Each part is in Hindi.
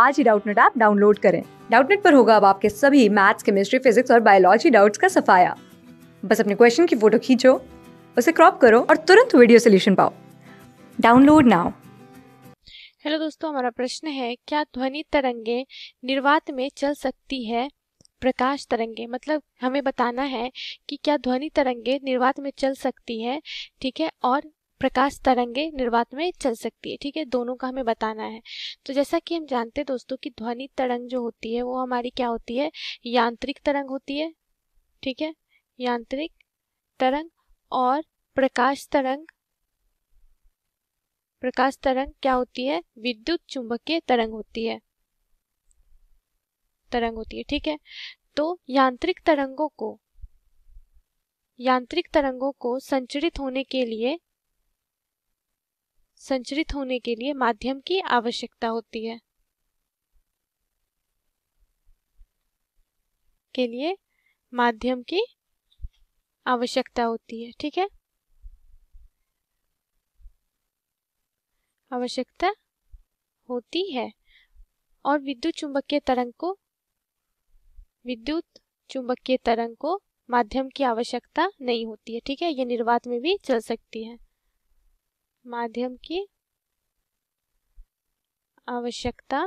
आज ही डाउटनेट ऐप डाउनलोड करें डाउटनेट पर होगा अब आपके सभी मैथ्स केमिस्ट्री फिजिक्स और बायोलॉजी डाउट्स का सफाया बस अपने क्वेश्चन की फोटो खींचो उसे क्रॉप करो और तुरंत वीडियो सोल्यूशन पाओ डाउनलोड नाउ हेलो दोस्तों हमारा प्रश्न है क्या ध्वनि तरंगे निर्वात में चल सकती है प्रकाश तरंगे मतलब हमें बताना है कि क्या ध्वनि तरंगे निर्वात में चल सकती है ठीक है और प्रकाश तरंगे निर्वात में चल सकती है ठीक है दोनों का हमें बताना है तो जैसा कि हम जानते हैं दोस्तों कि ध्वनि तरंग जो होती है वो हमारी क्या होती है यांत्रिक तरंग होती है ठीक है यांत्रिक तरंग और प्रकाश तरंग प्रकाश तरंग क्या होती है विद्युत चुंबकीय तरंग होती है तरंग होती है ठीक है तो यांत्रिक तरंगों को यांत्रिक तरंगों को संचरित होने के लिए संचरित होने के लिए माध्यम की आवश्यकता होती है के लिए माध्यम की आवश्यकता होती है ठीक है आवश्यकता होती है और विद्युत चुंबकीय तरंग को विद्युत चुंबकीय तरंग को माध्यम की आवश्यकता नहीं होती है ठीक है ये निर्वात में भी चल सकती है माध्यम की आवश्यकता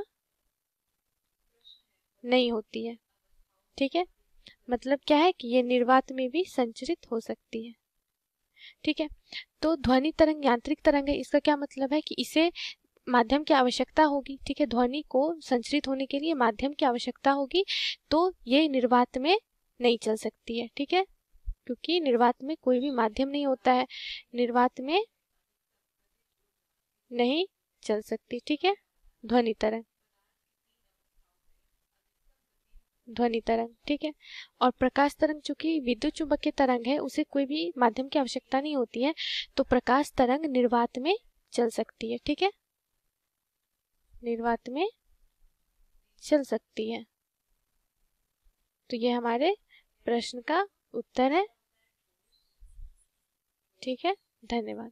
नहीं होती है ठीक है मतलब क्या है कि ये निर्वात में भी संचरित हो सकती है ठीक है तो ध्वनि तरंग यांत्रिक तरंग है इसका क्या मतलब है कि इसे माध्यम की आवश्यकता होगी ठीक है ध्वनि को संचरित होने के लिए माध्यम की आवश्यकता होगी तो ये निर्वात में नहीं चल सकती है ठीक है क्योंकि निर्वात में कोई भी माध्यम नहीं होता है निर्वात में नहीं चल सकती ठीक है ध्वनि तरंग ध्वनि तरंग ठीक है और प्रकाश तरंग चूंकि विद्युत चुंबकीय तरंग है उसे कोई भी माध्यम की आवश्यकता नहीं होती है तो प्रकाश तरंग निर्वात में चल सकती है ठीक है निर्वात में चल सकती है तो ये हमारे प्रश्न का उत्तर है ठीक है धन्यवाद